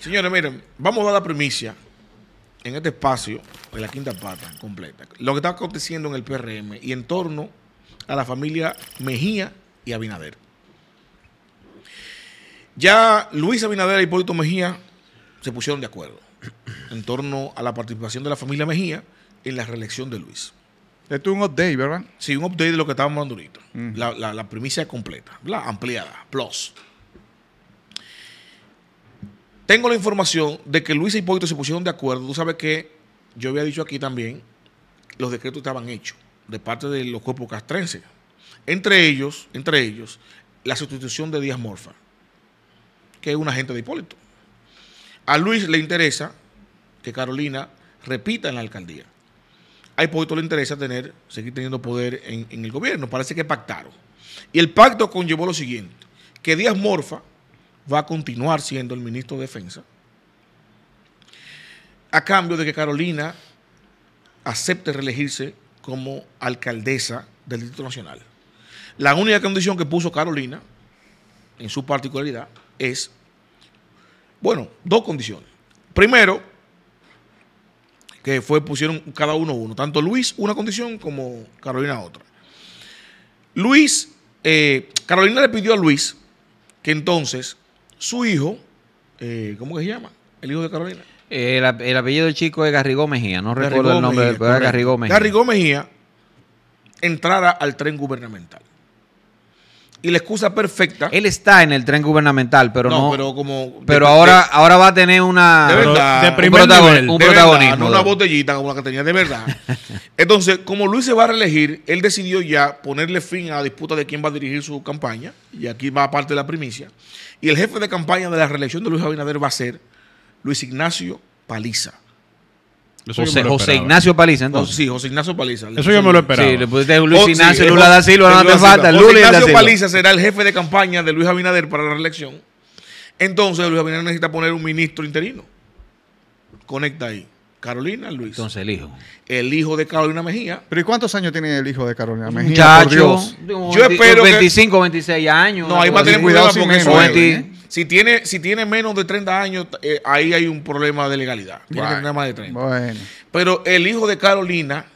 Señores, miren, vamos a dar la primicia en este espacio de la quinta pata completa. Lo que está aconteciendo en el PRM y en torno a la familia Mejía y Abinader. Ya Luis Abinader y Hipólito Mejía se pusieron de acuerdo en torno a la participación de la familia Mejía en la reelección de Luis. Esto es un update, ¿verdad? Sí, un update de lo que estábamos hablando ahorita. Mm. La, la, la, primicia completa, la ampliada, plus. Tengo la información de que Luis y e Hipólito se pusieron de acuerdo. Tú sabes que yo había dicho aquí también, los decretos estaban hechos de parte de los cuerpos castrenses. Entre ellos, entre ellos, la sustitución de Díaz Morfa, que es un agente de Hipólito. A Luis le interesa que Carolina repita en la alcaldía. A Hipólito le interesa tener, seguir teniendo poder en, en el gobierno. Parece que pactaron. Y el pacto conllevó lo siguiente, que Díaz Morfa va a continuar siendo el ministro de Defensa, a cambio de que Carolina acepte reelegirse como alcaldesa del Distrito Nacional. La única condición que puso Carolina, en su particularidad, es, bueno, dos condiciones. Primero, que fue, pusieron cada uno uno, tanto Luis una condición como Carolina otra. Luis, eh, Carolina le pidió a Luis que entonces su hijo, eh, ¿cómo que se llama? El hijo de Carolina. El, apellido del chico es Garrigó Mejía, no recuerdo el nombre del Garrigó Mejía. Garrigó Mejía entrara al tren gubernamental. Y la excusa perfecta. Él está en el tren gubernamental, pero no. pero como. Pero ahora, ahora va a tener una. De verdad. un, no una botellita como la que tenía de verdad. Entonces, como Luis se va a reelegir, él decidió ya ponerle fin a la disputa de quién va a dirigir su campaña. Y aquí va parte de la primicia. Y el jefe de campaña de la reelección de Luis Abinader va a ser Luis Ignacio Paliza. José, Ignacio Paliza, oh, entonces. sí, José Ignacio Paliza. Eso yo me lo esperaba. Sí, le pusiste Luis oh, Ignacio Lula da Silva, no te falta. Luis Ignacio Paliza será el jefe de campaña de Luis Abinader para la reelección. Entonces, Luis Abinader necesita poner un ministro interino. Conecta ahí. Carolina Luis. Entonces el hijo. El hijo de Carolina Mejía. Pero ¿y cuántos años tiene el hijo de Carolina Mejía? Muchachos. yo espero 25, 26 años. No, ahí va a tener cuidado porque eso. Eh. Este ¿eh? Si tiene, si tiene menos de 30 años, eh, ahí hay un problema de legalidad. Tiene que tener más de 30. Bueno. Pero el hijo de Carolina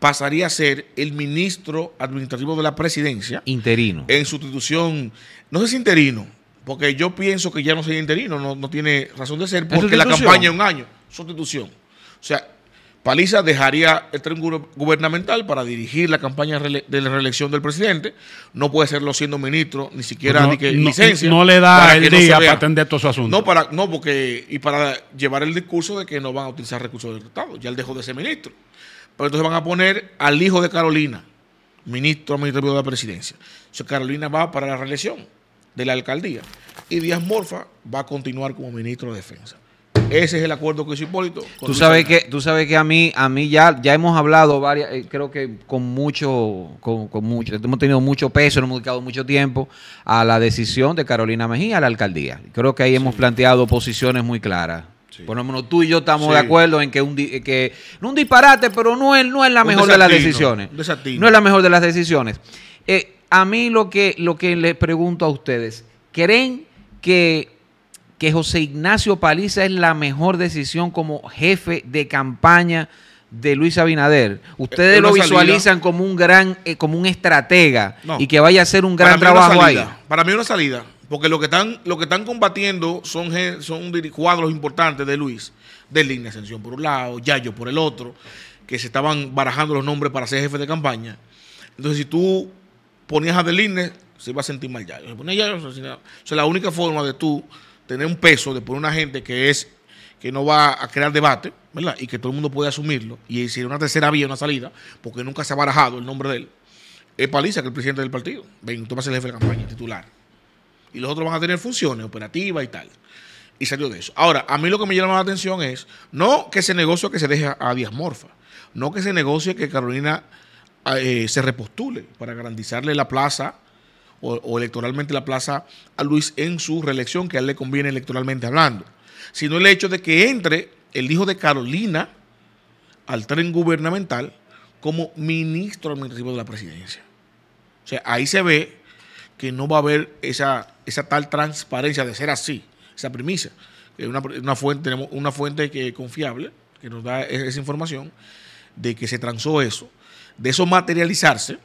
pasaría a ser el ministro administrativo de la presidencia. Interino. En sustitución, no sé si interino, porque yo pienso que ya no sería interino, no, no tiene razón de ser, porque la campaña es un año. Sustitución. O sea, Paliza dejaría el tren gubernamental para dirigir la campaña de la reelección del presidente. No puede serlo siendo ministro, ni siquiera ni que, no, licencia. No le da el día para atender todos sus asuntos. No, para, no, porque, y para llevar el discurso de que no van a utilizar recursos del Estado. Ya él dejó de ser ministro. Pero entonces van a poner al hijo de Carolina, ministro administrativo de la presidencia. O sea, Carolina va para la reelección de la alcaldía. Y Díaz Morfa va a continuar como ministro de Defensa. Ese es el acuerdo que hizo Hipólito. Tú sabes que, tú sabes que a mí, a mí ya, ya hemos hablado varias, eh, creo que con mucho, con, mucho, hemos tenido mucho peso, hemos dedicado mucho tiempo a la decisión de Carolina Mejía a la alcaldía. Creo que ahí hemos planteado posiciones muy claras. Por lo menos tú y yo estamos de acuerdo en que un que no un disparate, pero no es, no es la mejor de las decisiones. No es la mejor de las decisiones. Eh, a mí lo que, lo que les pregunto a ustedes, ¿creen que que José Ignacio Paliza es la mejor decisión como jefe de campaña de Luis Abinader. Ustedes lo visualizan como un gran, eh, como un estratega y que vaya a hacer un gran trabajo ahí. Para mí es una salida, porque lo que están, lo que están combatiendo son, son cuadros importantes de Luis, de línea Ascensión por un lado, Yayo por el otro, que se estaban barajando los nombres para ser jefe de campaña. Entonces, si tú ponías a INE, se iba a sentir mal Yayo. Si ponías Yayo, o la única forma de tú tener un peso de poner una gente que es que no va a crear debate, ¿verdad? Y que todo el mundo puede asumirlo. Y decir una tercera vía, una salida, porque nunca se ha barajado el nombre de él, es Paliza, que el presidente del partido. Ven, tú vas a ser el jefe de campaña, titular. Y los otros van a tener funciones operativas y tal. Y salió de eso. Ahora, a mí lo que me llama la atención es, no que se negocio que se deje a Díaz Morfa, no que se negocie que Carolina eh, se repostule para garantizarle la plaza o, electoralmente la plaza a Luis en su reelección, que a él le conviene electoralmente hablando, sino el hecho de que entre el hijo de Carolina al tren gubernamental como ministro administrativo de la presidencia. O sea, ahí se ve que no va a haber esa, esa tal transparencia de ser así, esa premisa. Una, una fuente, tenemos una fuente que, confiable que nos da esa información de que se transó eso, de eso materializarse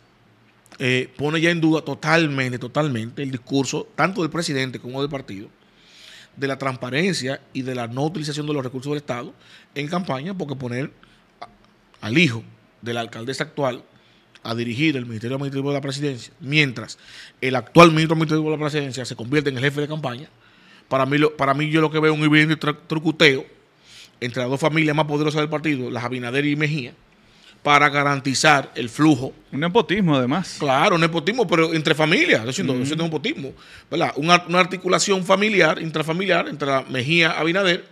eh, pone ya en duda totalmente, totalmente el discurso tanto del presidente como del partido de la transparencia y de la no utilización de los recursos del Estado en campaña, porque poner al hijo de la alcaldesa actual a dirigir el Ministerio Administrativo de la Presidencia, mientras el actual ministro administrativo de la Presidencia se convierte en el jefe de campaña, para mí, lo, para mí yo lo que veo es un evidente trucuteo entre las dos familias más poderosas del partido, las Abinader y Mejía, para garantizar el flujo. Un nepotismo, además. Claro, un nepotismo, pero entre familias. Eso, mm. eso es nepotismo. Una, articulación familiar, intrafamiliar, entre Mejía Mejía Abinader,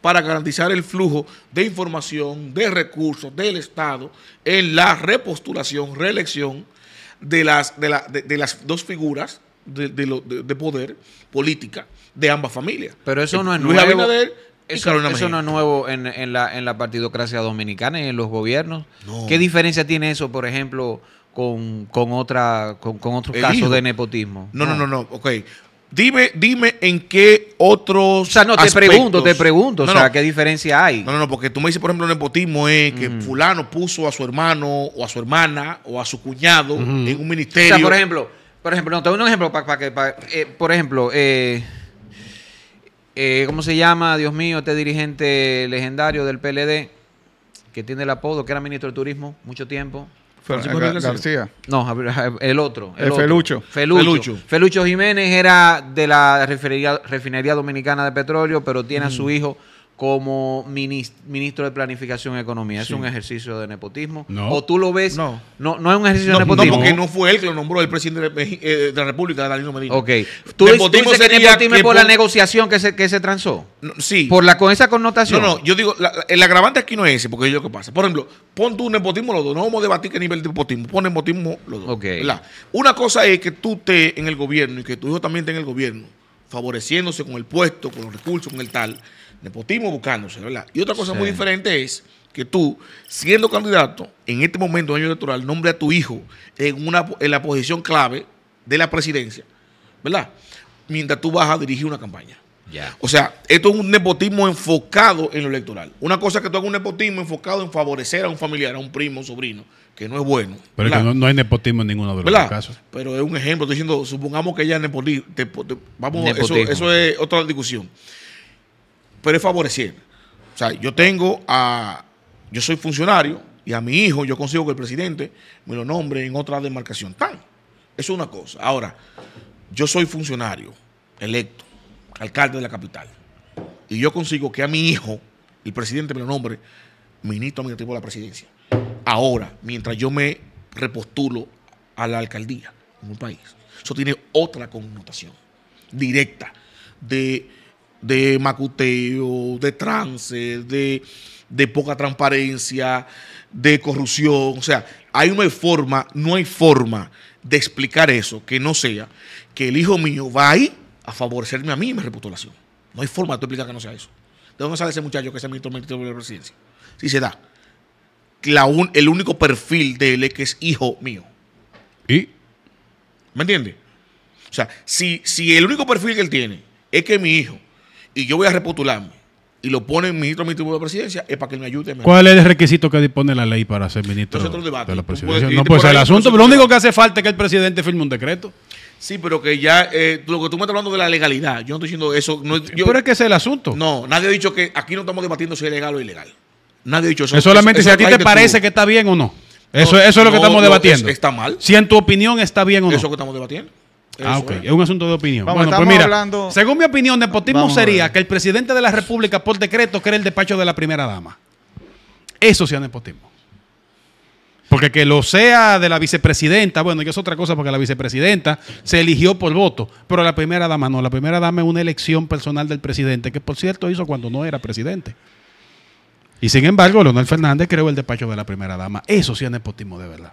para garantizar el flujo de información, de recursos del Estado en la repostulación, reelección de las, dos figuras de, poder política de ambas familias. Pero eso eh, no es Luis nuevo eso, no es nuevo en, la, partidocracia dominicana y en los gobiernos. ¿Qué diferencia tiene eso, por ejemplo, con, otra, con, otros casos de nepotismo? No, no, no, no, ok. Dime, dime en qué otros. O sea, no, te pregunto, te pregunto, o sea, qué diferencia hay. No, no, no, porque tú me dices, por ejemplo, nepotismo es que fulano puso a su hermano o a su hermana o a su cuñado en un ministerio. O sea, por ejemplo, por ejemplo, no, te doy un ejemplo para que, eh, por ejemplo, eh, eh, ¿cómo se llama, Dios mío, este dirigente legendario del PLD que tiene el apodo, que era ministro de Turismo mucho tiempo? García. No, el otro. El, eh, Felucho. Felucho. Felucho. Jiménez era de la refinería, dominicana de petróleo, pero tiene a su mm. hijo como ministro de Planificación y Economía. ¿Es un ejercicio de nepotismo? ¿O tú lo ves? No. No, es un ejercicio de nepotismo. No, porque no fue él que lo nombró el presidente de, eh, eh, la República, Danilo Medina. Ok. ¿Tú, nepotismo dices que nepotismo por la negociación que se, que se transó? sí. ¿Por la, con esa connotación? No, no, yo digo, el agravante aquí no es ese, porque es lo que pasa. Por ejemplo, pon tu nepotismo los dos. No vamos a debatir qué nivel de nepotismo. Pon nepotismo los dos. Una cosa es que tú estés en el gobierno y que tu hijo también esté en el gobierno favoreciéndose con el puesto, con los recursos, con el tal, nepotismo buscándose, ¿verdad? Y otra cosa muy diferente es que tú, siendo candidato, en este momento, año electoral, nombre a tu hijo en, una, en la posición clave de la presidencia, ¿verdad? Mientras tú vas a dirigir una campaña. Ya. O sea, esto es un nepotismo enfocado en lo electoral. Una cosa que tú hagas un nepotismo enfocado en favorecer a un familiar, a un primo, un sobrino que no es bueno. Pero no, hay nepotismo en ninguno de los casos. Pero es un ejemplo, estoy diciendo, supongamos que ya nepotismo, vamos, Eso, es otra discusión. Pero es favoreciente O sea, yo tengo a, yo soy funcionario y a mi hijo yo consigo que el presidente me lo nombre en otra demarcación. Tan. Eso es una cosa. Ahora, yo soy funcionario electo, alcalde de la capital, y yo consigo que a mi hijo el presidente me lo nombre ministro administrativo de la presidencia ahora, mientras yo me repostulo a la alcaldía en un país. Eso tiene otra connotación directa de, macuteo, de trance, de, poca transparencia, de corrupción. O sea, hay una forma, no hay forma de explicar eso que no sea que el hijo mío va ahí a favorecerme a mí y mi repostulación. No hay forma de explicar que no sea eso. ¿De dónde sale ese muchacho que es ministro de la presidencia? Si se da el único perfil de él es que es hijo mío. ¿Y? ¿Me entiendes? O sea, si, si el único perfil que él tiene es que es mi hijo y yo voy a reputularme y lo pone en ministro tribunal de presidencia, es para que me ayude. ¿Cuál es el requisito que dispone la ley para ser ministro de la presidencia? pues el asunto, lo único que hace falta es que el presidente firme un decreto. Sí, pero que ya, eh, lo que tú me estás hablando de la legalidad, yo no estoy diciendo eso. yo, pero es que ese es el asunto. No, nadie ha dicho que aquí no estamos debatiendo si es legal o ilegal. Nadie ha dicho eso. solamente si a ti te parece que está bien o no. Eso, eso es lo que estamos debatiendo. está mal. Si en tu opinión está bien o no. Eso que estamos debatiendo. ah, ok. Es. un asunto de opinión. Vamos, bueno, pues mira, según mi opinión, nepotismo sería que el presidente de la República por decreto cree el despacho de la primera dama. Eso sea nepotismo. Porque que lo sea de la vicepresidenta, bueno, que es otra cosa porque la vicepresidenta se eligió por voto, pero la primera dama no, la primera dama es una elección personal del presidente, que por cierto hizo cuando no era presidente. Y sin embargo, Leonel Fernández creó el despacho de la primera dama. Eso sí es nepotismo de verdad.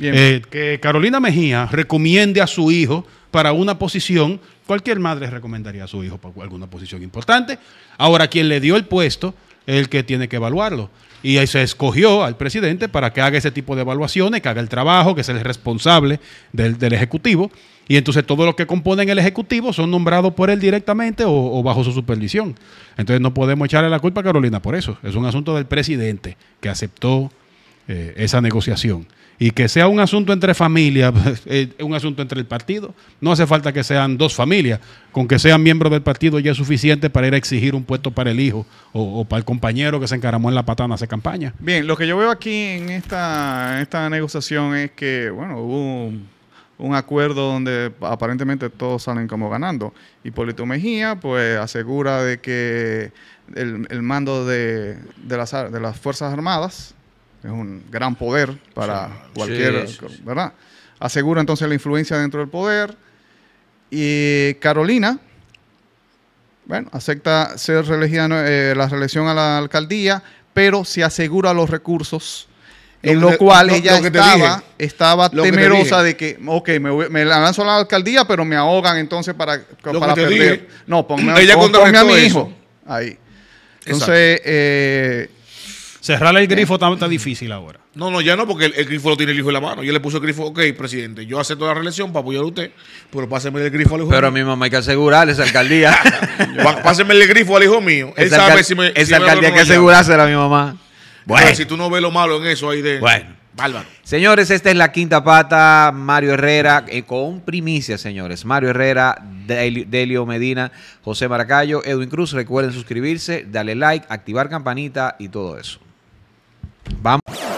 Eh, que Carolina Mejía recomiende a su hijo para una posición, cualquier madre recomendaría a su hijo para alguna posición importante. Ahora, quien le dio el puesto es el que tiene que evaluarlo. Y ahí se escogió al presidente para que haga ese tipo de evaluaciones, que haga el trabajo, que sea el responsable del, Ejecutivo. Y entonces todos los que componen el Ejecutivo son nombrados por él directamente o, bajo su supervisión. Entonces no podemos echarle la culpa a Carolina por eso. Es un asunto del presidente que aceptó eh, esa negociación. Y que sea un asunto entre familias, eh, un asunto entre el partido. No hace falta que sean dos familias. Con que sean miembros del partido ya es suficiente para ir a exigir un puesto para el hijo o, para el compañero que se encaramó en la patana hace campaña. Bien, lo que yo veo aquí en esta, esta negociación es que, bueno, hubo un, acuerdo donde aparentemente todos salen como ganando. Hipólito Mejía, pues, asegura de que el, mando de, de, las, de las Fuerzas Armadas es un gran poder para cualquier, ¿verdad? Asegura entonces la influencia dentro del poder. Y Carolina, bueno, acepta ser reelegida, eh, la reelección a la alcaldía, pero se asegura los recursos, en lo, cual ella estaba, estaba temerosa de que, ok, me, me, lanzo a la alcaldía, pero me ahogan entonces para, para perder. No, ponme, a mi hijo. Ahí. Entonces, eh, Cerrar el eh. grifo está, difícil ahora. No, no, ya no, porque el, grifo lo tiene el hijo en la mano. Yo le puse el grifo, ok, presidente, yo acepto la reelección para apoyar a usted, pero páseme el grifo al hijo Pero a mi mamá hay que asegurarle esa alcaldía. páseme el grifo al hijo mío. Él sabe si me. Esa alcaldía hay que asegurársela a mi mamá. Bueno. si tú no ves lo malo en eso ahí de. Bueno. Bárbaro. Señores, esta es la quinta pata. Mario Herrera, eh, con primicia, señores. Mario Herrera, Delio Medina, José Maracayo, Edwin Cruz. Recuerden suscribirse, darle like, activar campanita y todo eso. Vamos.